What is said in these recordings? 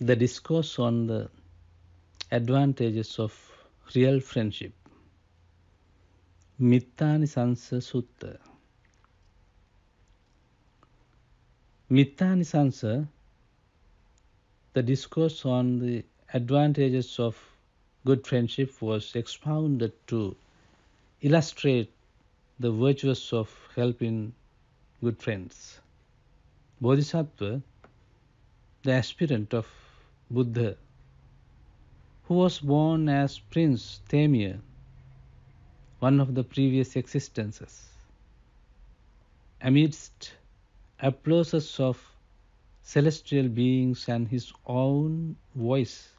the discourse on the advantages of real friendship. Mithanisansa Sutta. Mithanisansa, the discourse on the advantages of good friendship was expounded to illustrate the virtues of helping good friends. Bodhisattva, the aspirant of Buddha, who was born as Prince Tamir, one of the previous existences, amidst applauses of celestial beings and his own voice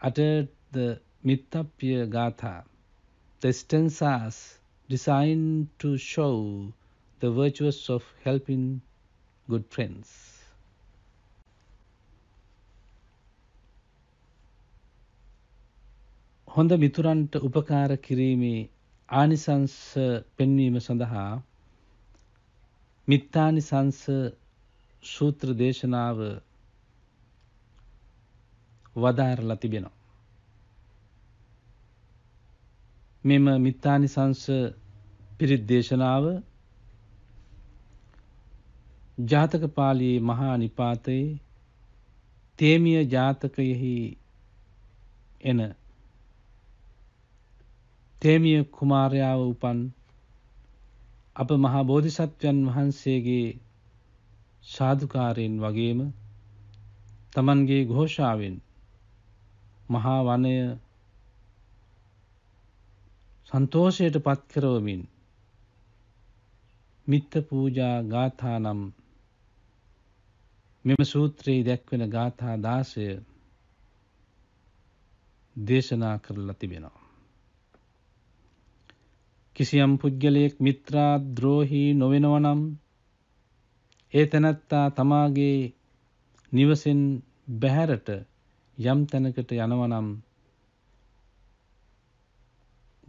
uttered the Mithapya Gatha, the stanzas designed to show the virtues of helping good friends. හොඳ මිතුරන්ට උපකාර කිරීමේ ආනිසංස පෙන්වීම සඳහා මිත්තානිසංස සූත්‍ර දේශනාව වදාරලා තිබෙනවා. මෙම මිත්තානිසංස පිරිත් දේශනාව ජාතක පාලියේ මහා නිපාතයේ තේමිය ජාතකයෙහි එන තේමිය කුමාරයාව උපන් අප මහා බෝධිසත්වයන් වහන්සේගේ සාධකාරයෙන් වගේම තමන්ගේ ഘോഷාවෙන් මහා වනය සන්තෝෂයට පත් කරවමින් මිත්ත පූජා ගාථා නම් මෙම සූත්‍රයේ දැක්වෙන ගාථා 16 දේශනා කරලා තිබෙනවා කිසියම් පුද්ගලයෙක් මිත්‍රා ද්‍රෝහී නොවෙනවනම් ඒ තැනැත්තා තමාගේ නිවසෙන් බැහැරට යම් තැනකට යනවනම්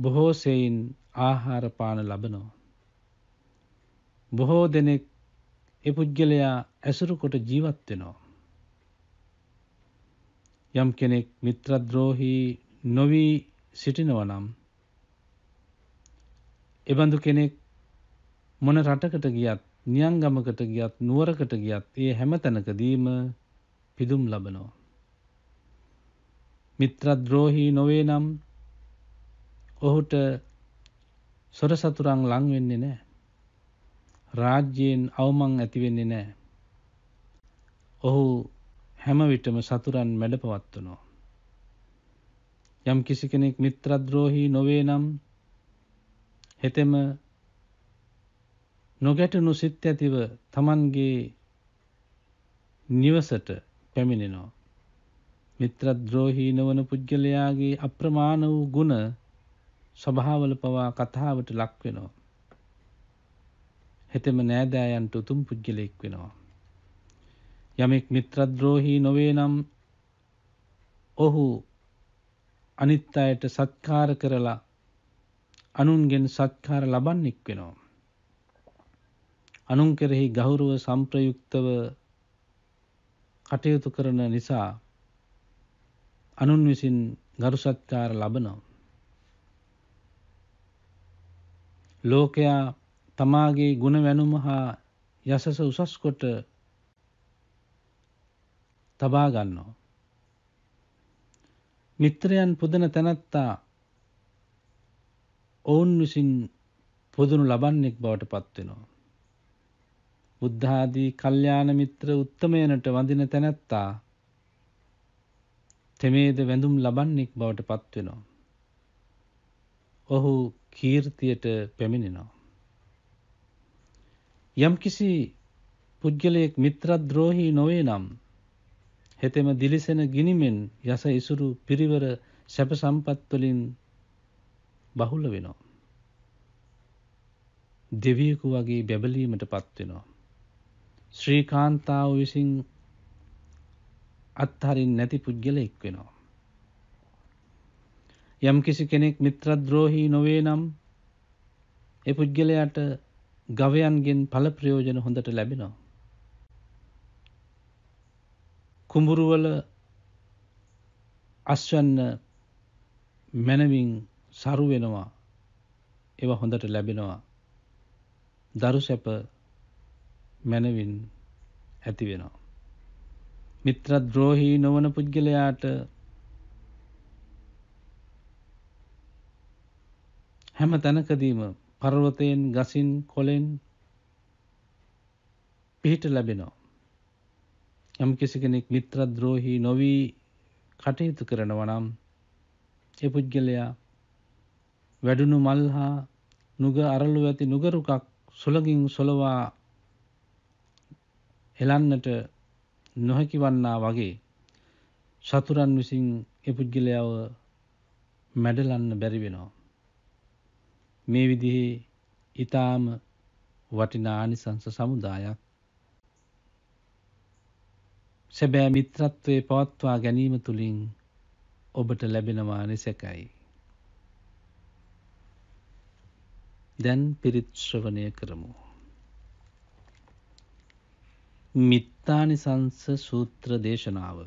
බොහෝ සෙයින් ආහාර පාන ලබනවා බොහෝ දෙනෙක් ඒ පුද්ගලයා ඇසුරු කොට ජීවත් වෙනවා යම් කෙනෙක් මිත්‍රද්‍රෝහී නොවි සිටිනවනම් එබඳු කෙනෙක් මොන රටකට ගියත් නියංගමකට ගියත් නුවරකට ගියත් ඒ හැම තැනකදීම පිදුම් ලබනවා. මිත්‍රද්‍රෝහී නොවේ නම් ඔහුට සොර සතුරන් ලංවෙන්නේ නෑ. රාජ්‍යයෙන් අවමං ඇතිවෙන්නේ නෑ. ඔහු හැමවිටම සතුරන් මැඩ පවත්වනවා. යම් කිසි කෙනෙක් මිත්‍රද්‍රෝහී නොවේ නම් හෙතෙම නොගැටනු සිත් ඇතිව තමන්ගේ නිවසට පැමිණෙනවා. මිත්‍රද්‍රෝහී නොවන පුද්ගලයාගේ අප්‍රමාණ වූ ගුණ ස්වභාවල පවා කතාවට ලක් වෙනවා. හෙතෙම නෑදෑයන්ට උතුම් පුද්ගලයෙක් වෙනවා. යමෙක් මිත්‍රද්‍රෝහී නොවේ නම් ඔහු අනිත් අයට සත්කාර කරලා අනුන්ගෙන් සත්කාර ලබන්නෙක් වෙනවා. අනුන් කෙරෙහි ගෞරව සම්ප්‍රයුක්තව කටයුතු කරන නිසා අනුන් විසින් ගරු සත්කාර ලබනවා. ලෝකයා තමාගේ ගුණ වැනුම හා යසස උසස්කොට තබා ගන්නවා. මිත්‍රයන් පුදන තැනැත්තා ඔවුන් විසින් පුදුනු ලබන්නෙක් බවට පත්වෙනවා. බුද්ධාදී කල්්‍යාන මිත්‍ර උත්තමයනට වඳින තැනැත්තා තෙමේද වැඳුම් ලබන්නෙක් බවට පත්වෙනවා. ඔහු කීර්තියට පැමිණෙනවා. යම්කිසි පුද්ගලයෙක් මිත්‍රද්‍රෝහී නොවේ නම් හෙතෙම දිලිසෙන ගිනිමෙන් යස ඉසුරු පිරිවර සැප සම්පත්වලින් බහුල වෙනවා. දෙවියෙකු වගේ බැබලීමට පත්වෙනවා. ශ්‍රී කාන්තාව විසින් අත්හරින් නැති පුද්ගලෙක් වෙනවා. යම් කිසි කෙනෙක් මිත්‍රද්‍රෝහී නොවේ නම් ඒ පුද්ගලයාට ගවයන්ගෙන් ඵල ප්‍රයෝජන හොඳට ලැබෙනවා. කුඹුරුවල අස්වන්න මැනවින් සරු වෙනවා. ඒව හොඳට ලැබෙනවා. දරු සැප මැනවින් ඇති වෙනවා. මිත්‍රද්‍රෝහී නොවන පුද්ගලයාට හැම තැනකදීම පර්වතයෙන් ගසින් කොලෙන් පිහිට ලැබෙනවා. යම් කිසි කෙනෙක් මිත්‍රද්‍රෝහී නොවී කටයුතු කරනවා නම් ඒ පුද්ගලයා වැඩුණු මල් හා නුග අරලු ඇති නුගරුකක් සුළඟින් සොලවා හෙලන්නට නොහැකි වන්නා වගේ සතුරන් විසින් ඒ පුද්ගලයාව මැඩලන්න බැරි වෙනවා. මේ විදිහේ ඊටාම වටිනා ආනිසංස සමුදායක් සැබෑ මිත්‍රත්වයේ පවත්වා ගැනීම තුලින් ඔබට ලැබෙනවා නිසැකයි. දැන් පිරිත්ශ්‍රවනය කරමු. මිත්තානිසංස සූත්‍ර දේශනාව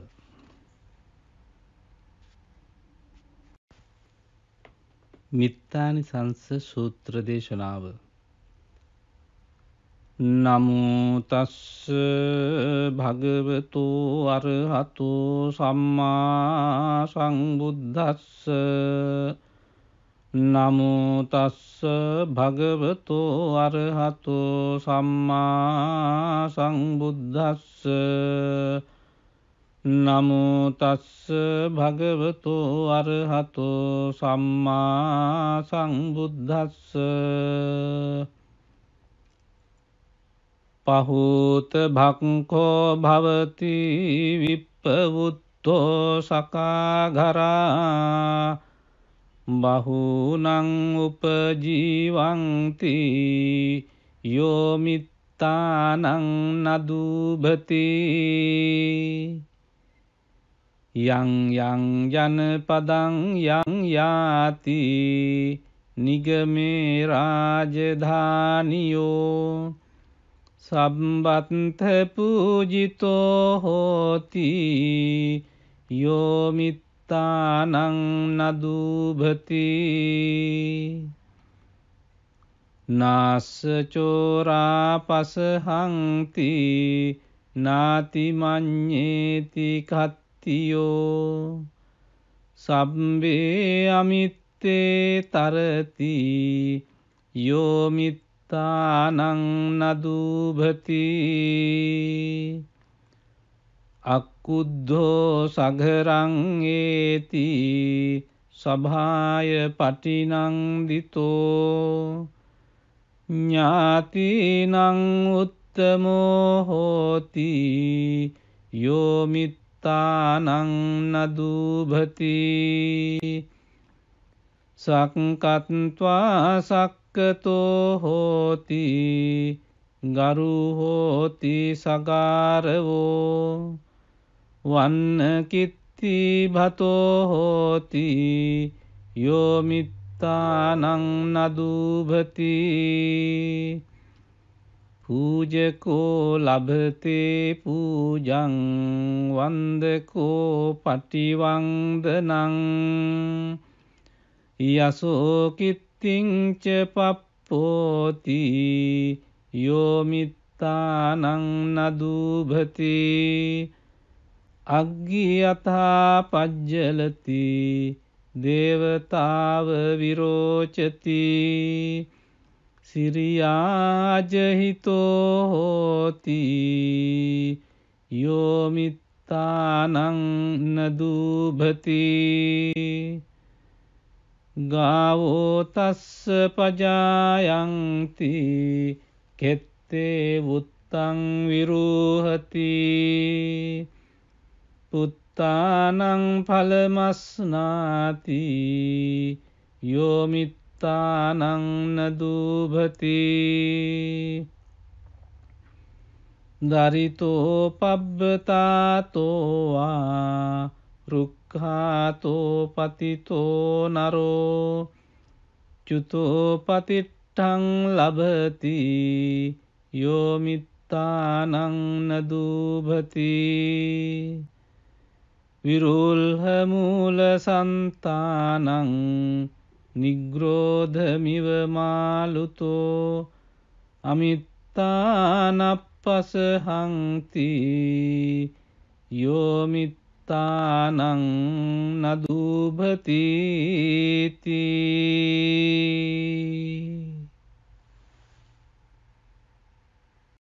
මිත්තානිසංස සූත්‍ර දේශනාව නමුතස්ස භගවතු අරහතු සම්මා සංබුද්ධස්ස නමුතස්ස භගවතෝ අරහතෝ සම්මා සංබුද්ධස්ස නමුතස්ස භගවතෝ අරහතෝ සම්මා සංබුද්ධස්ස පහූත භක්කෝ භවති විප්පවුත්තෝ සකාගරා බහුනං උපජීවංති යෝමිත්තානං නදූභති යං යං ජනපදං යං යාති නිගමේ රාජධානියෝ සම්බත්ත පූජිතෝ හෝති යෝමිත්තා අත්තානං නදූභති නාස්සචෝරාපසහංති නාතිමං්්‍යේති කත්තියෝ සබ්බේ අමිත්තේ තරති යෝමිත්තානං නදූභති අක් කුද්ධෝ සගරං ඒති සභාය පටිනංදිතෝ ඥාතිනං උත්තමෝ හෝති යෝමිත්තානං නදූභති සක්කත්වා සක්කතෝ හෝති ගරු හෝති සගාරවෝ වන්න කිත්ති භතෝ හෝති යෝමිත්තානං නදූභති පූජකෝ ලබතේ පූජං වන්දකෝ පටිවංදනං යසෝකිත්තිංච පප්පෝති යෝමිත්තානං නදූභති අග්ගිය අතහා පජ්ජලති දේවතාව විරෝචති සිරියාජහිතෝ හෝති යෝමිත්තානං නදූභති ගාවෝ තස්ස පජායන්ති කෙත්තේ වුත්තං විරූහති පුත්තානං පලමස්නාති යෝමිත්තානං නදූභති දරිතෝ පබ්බතාතෝවා රුක්හාතෝ පතිතෝ නරෝ චුතෝපතිට්ටං ලබති යෝමිත්තානං නදූභති විරුල්හමූල සන්තානං නිග්‍රෝධමිව මාලුතෝ අමිත්තානප්පසහංති යෝමිත්තානං නදූභතීතිී